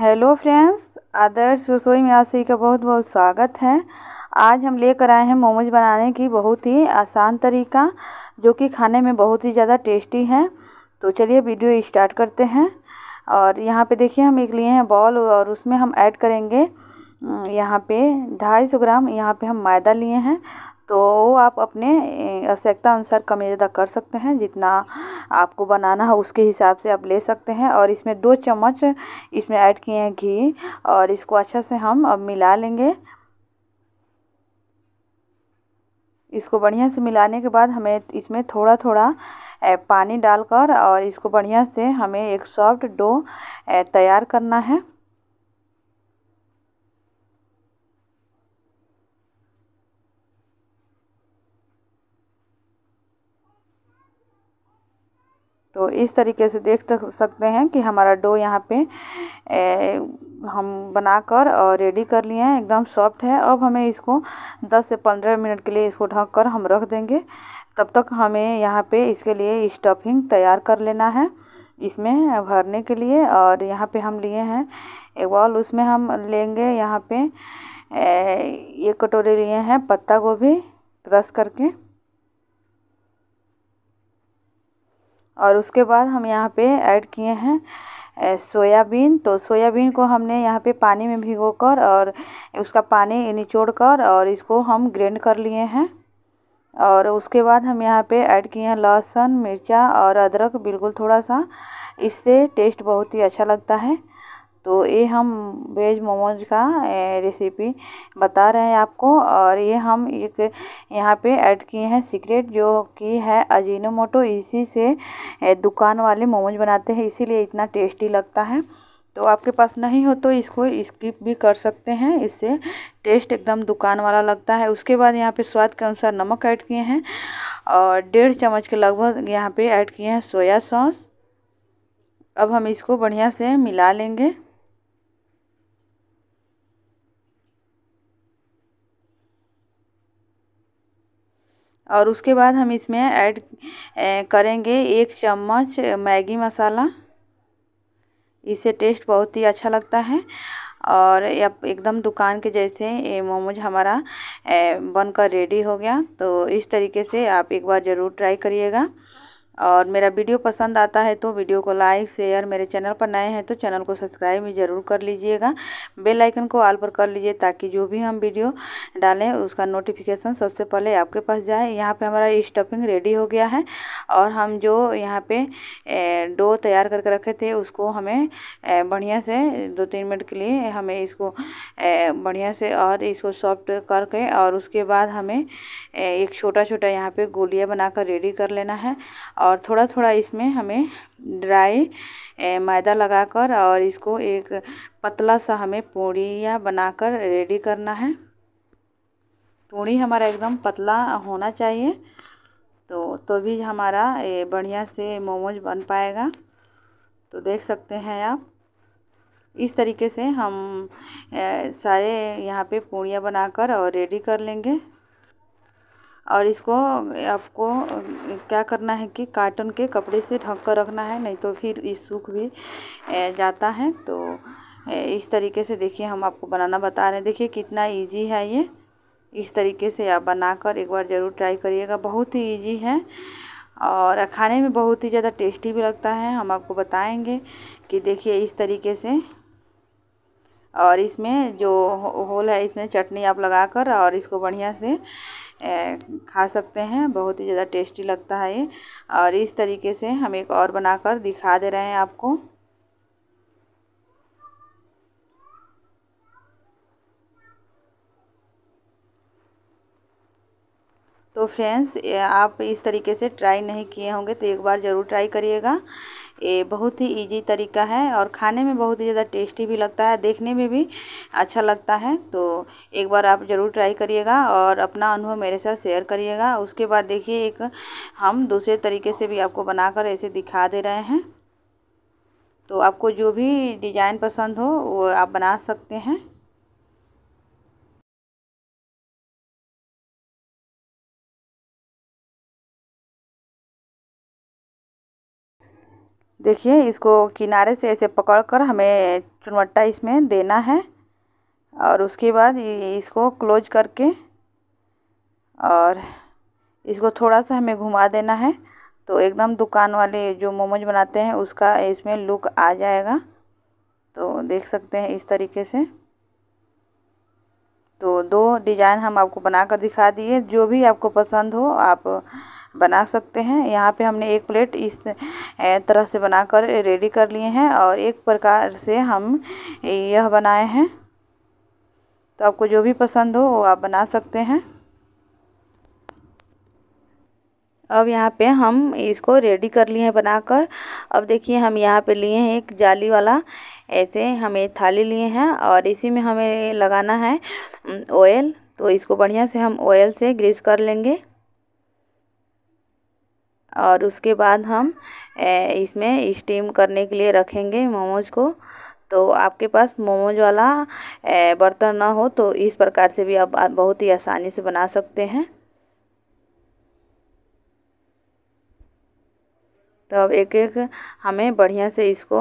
hello friends आदर्श रसोई में आप सभी का बहुत बहुत स्वागत है आज हम लेकर आए हैं मोमोज बनाने की बहुत ही आसान तरीका जो कि खाने में बहुत ही ज़्यादा टेस्टी है तो चलिए वीडियो स्टार्ट करते हैं और यहाँ पे देखिए हम एक लिए हैं बॉल और उसमें हम ऐड करेंगे यहाँ पे ढाई सौ ग्राम यहाँ पे हम मैदा लिए हैं तो आप अपने आवश्यकता अनुसार कम ज़्यादा कर सकते हैं जितना आपको बनाना है उसके हिसाब से आप ले सकते हैं और इसमें दो चम्मच इसमें ऐड किए हैं घी और इसको अच्छा से हम अब मिला लेंगे इसको बढ़िया से मिलाने के बाद हमें इसमें थोड़ा थोड़ा पानी डालकर और इसको बढ़िया से हमें एक सॉफ्ट डो तैयार करना है तो इस तरीके से देख सकते हैं कि हमारा डो यहाँ पे ए, हम बनाकर और रेडी कर लिए हैं एकदम सॉफ्ट है अब हमें इसको 10 से 15 मिनट के लिए इसको ढक कर हम रख देंगे तब तक हमें यहाँ पे इसके लिए स्टफिंग तैयार कर लेना है इसमें भरने के लिए और यहाँ पे हम लिए हैं एक बॉल उसमें हम लेंगे यहाँ पे एक कटोरी लिए हैं पत्ता गोभी रस करके और उसके बाद हम यहाँ पे ऐड किए हैं सोयाबीन तो सोयाबीन को हमने यहाँ पे पानी में भिगो कर और उसका पानी निचोड़ कर और इसको हम ग्रेंड कर लिए हैं और उसके बाद हम यहाँ पे ऐड किए हैं लहसुन मिर्चा और अदरक बिल्कुल थोड़ा सा इससे टेस्ट बहुत ही अच्छा लगता है तो ये हम वेज मोमोज का रेसिपी बता रहे हैं आपको और ये हम एक यहाँ पे ऐड किए हैं सीक्रेट जो कि है अजीनोमोटो इसी से दुकान वाले मोमोज बनाते हैं इसीलिए इतना टेस्टी लगता है तो आपके पास नहीं हो तो इसको स्किप भी कर सकते हैं इससे टेस्ट एकदम दुकान वाला लगता है उसके बाद यहाँ पे स्वाद के अनुसार नमक ऐड किए हैं और डेढ़ चम्मच के लगभग यहाँ पे ऐड किए हैं सोया सॉस अब हम इसको बढ़िया से मिला लेंगे और उसके बाद हम इसमें ऐड करेंगे एक चम्मच मैगी मसाला इससे टेस्ट बहुत ही अच्छा लगता है और एकदम दुकान के जैसे मोमोज हमारा बनकर रेडी हो गया तो इस तरीके से आप एक बार ज़रूर ट्राई करिएगा और मेरा वीडियो पसंद आता है तो वीडियो को लाइक शेयर मेरे चैनल पर नए हैं तो चैनल को सब्सक्राइब भी ज़रूर कर लीजिएगा बेल आइकन को ऑल पर कर लीजिए ताकि जो भी हम वीडियो डालें उसका नोटिफिकेशन सबसे पहले आपके पास जाए यहाँ पे हमारा स्टफिंग रेडी हो गया है और हम जो यहाँ पे डो तैयार करके रखे थे उसको हमें बढ़िया से दो तीन मिनट के लिए हमें इसको बढ़िया से और इसको सॉफ्ट करके और उसके बाद हमें एक छोटा छोटा यहाँ पर गोलियाँ बनाकर रेडी कर लेना है और और थोड़ा थोड़ा इसमें हमें ड्राई मैदा लगाकर और इसको एक पतला सा हमें पूड़ियाँ बनाकर रेडी करना है पूड़ी हमारा एकदम पतला होना चाहिए तो तो भी हमारा ये बढ़िया से मोमोज बन पाएगा तो देख सकते हैं आप इस तरीके से हम सारे यहाँ पे पूड़ियाँ बनाकर और रेडी कर लेंगे और इसको आपको क्या करना है कि काटन के कपड़े से ढक कर रखना है नहीं तो फिर इस सूख भी जाता है तो इस तरीके से देखिए हम आपको बनाना बता रहे हैं देखिए कितना इजी है ये इस तरीके से आप बनाकर एक बार ज़रूर ट्राई करिएगा बहुत ही इजी है और खाने में बहुत ही ज़्यादा टेस्टी भी लगता है हम आपको बताएंगे कि देखिए इस तरीके से और इसमें जो होल है इसमें चटनी आप लगा कर और इसको बढ़िया से खा सकते हैं बहुत ही ज़्यादा टेस्टी लगता है ये और इस तरीके से हम एक और बनाकर दिखा दे रहे हैं आपको तो फ्रेंड्स आप इस तरीके से ट्राई नहीं किए होंगे तो एक बार ज़रूर ट्राई करिएगा ये बहुत ही इजी तरीका है और खाने में बहुत ही ज़्यादा टेस्टी भी लगता है देखने में भी अच्छा लगता है तो एक बार आप ज़रूर ट्राई करिएगा और अपना अनुभव मेरे साथ शेयर करिएगा उसके बाद देखिए एक हम दूसरे तरीके से भी आपको बनाकर ऐसे दिखा दे रहे हैं तो आपको जो भी डिज़ाइन पसंद हो वो आप बना सकते हैं देखिए इसको किनारे से ऐसे पकड़कर हमें चुनवट्टा इसमें देना है और उसके बाद इसको क्लोज करके और इसको थोड़ा सा हमें घुमा देना है तो एकदम दुकान वाले जो मोमोज बनाते हैं उसका इसमें लुक आ जाएगा तो देख सकते हैं इस तरीके से तो दो डिज़ाइन हम आपको बनाकर दिखा दिए जो भी आपको पसंद हो आप बना सकते हैं यहाँ पे हमने एक प्लेट इस तरह से बनाकर रेडी कर लिए हैं और एक प्रकार से हम यह बनाए हैं तो आपको जो भी पसंद हो वो आप बना सकते हैं अब यहाँ पे हम इसको रेडी कर लिए हैं बनाकर अब देखिए हम यहाँ पे लिए हैं एक जाली वाला ऐसे हमें थाली लिए हैं और इसी में हमें लगाना है ऑयल तो इसको बढ़िया से हम ऑयल से ग्रीस कर लेंगे और उसके बाद हम इसमें स्टीम करने के लिए रखेंगे मोमोज को तो आपके पास मोमोज वाला बर्तन ना हो तो इस प्रकार से भी आप बहुत ही आसानी से बना सकते हैं तो अब एक एक हमें बढ़िया से इसको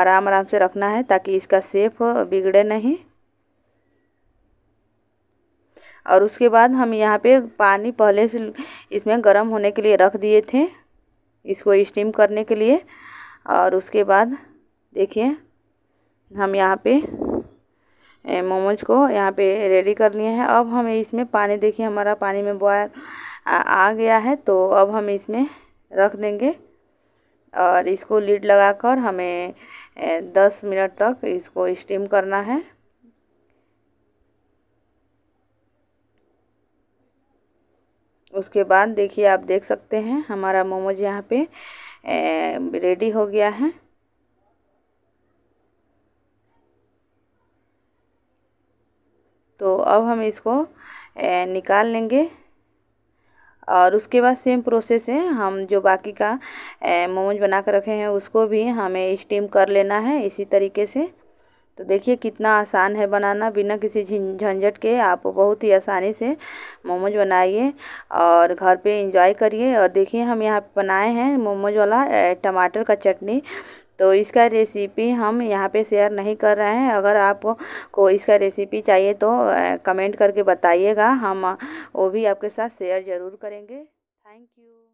आराम आराम से रखना है ताकि इसका सेफ बिगड़े नहीं और उसके बाद हम यहाँ पे पानी पहले से इसमें गर्म होने के लिए रख दिए थे इसको स्टीम करने के लिए और उसके बाद देखिए हम यहाँ पे मोमोज को यहाँ पे रेडी कर लिए हैं अब हम इसमें पानी देखिए हमारा पानी में बॉय आ गया है तो अब हम इसमें रख देंगे और इसको लीड लगाकर हमें दस मिनट तक इसको स्टीम करना है उसके बाद देखिए आप देख सकते हैं हमारा मोमोज यहाँ पे रेडी हो गया है तो अब हम इसको निकाल लेंगे और उसके बाद सेम प्रोसेस है हम जो बाकी का मोमोज बना कर रखे हैं उसको भी हमें स्टीम कर लेना है इसी तरीके से तो देखिए कितना आसान है बनाना बिना किसी झंझट के आप बहुत ही आसानी से मोमोज बनाइए और घर पे इंजॉय करिए और देखिए हम यहाँ पे बनाए हैं मोमोज वाला टमाटर का चटनी तो इसका रेसिपी हम यहाँ पे शेयर नहीं कर रहे हैं अगर आप को इसका रेसिपी चाहिए तो कमेंट करके बताइएगा हम वो भी आपके साथ शेयर ज़रूर करेंगे थैंक यू